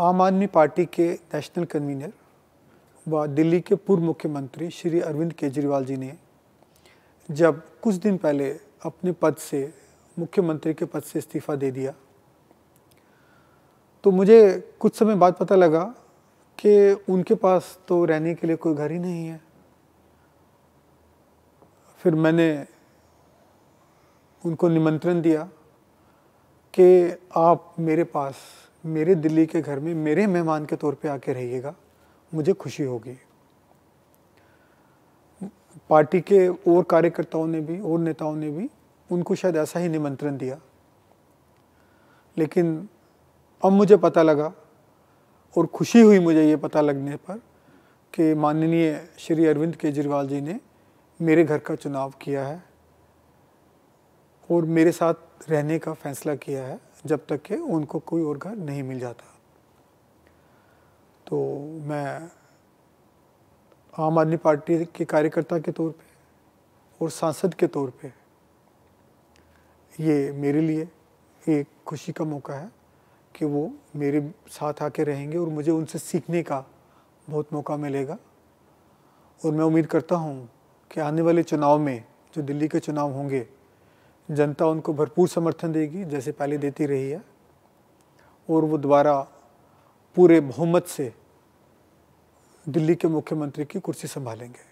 आम आदमी पार्टी के नेशनल कन्वीनर व दिल्ली के पूर्व मुख्यमंत्री श्री अरविंद केजरीवाल जी ने जब कुछ दिन पहले अपने पद से मुख्यमंत्री के पद से इस्तीफ़ा दे दिया तो मुझे कुछ समय बाद पता लगा कि उनके पास तो रहने के लिए कोई घर ही नहीं है फिर मैंने उनको निमंत्रण दिया कि आप मेरे पास मेरे दिल्ली के घर में मेरे मेहमान के तौर पे आके रहिएगा मुझे खुशी होगी पार्टी के और कार्यकर्ताओं ने भी और नेताओं ने भी उनको शायद ऐसा ही निमंत्रण दिया लेकिन अब मुझे पता लगा और खुशी हुई मुझे ये पता लगने पर कि माननीय श्री अरविंद केजरीवाल जी ने मेरे घर का चुनाव किया है और मेरे साथ रहने का फैसला किया है जब तक कि उनको कोई और घर नहीं मिल जाता तो मैं आम आदमी पार्टी के कार्यकर्ता के तौर पे और सांसद के तौर पे ये मेरे लिए एक खुशी का मौका है कि वो मेरे साथ आके रहेंगे और मुझे उनसे सीखने का बहुत मौका मिलेगा और मैं उम्मीद करता हूँ कि आने वाले चुनाव में जो दिल्ली के चुनाव होंगे जनता उनको भरपूर समर्थन देगी जैसे पहले देती रही है और वो दोबारा पूरे बहुमत से दिल्ली के मुख्यमंत्री की कुर्सी संभालेंगे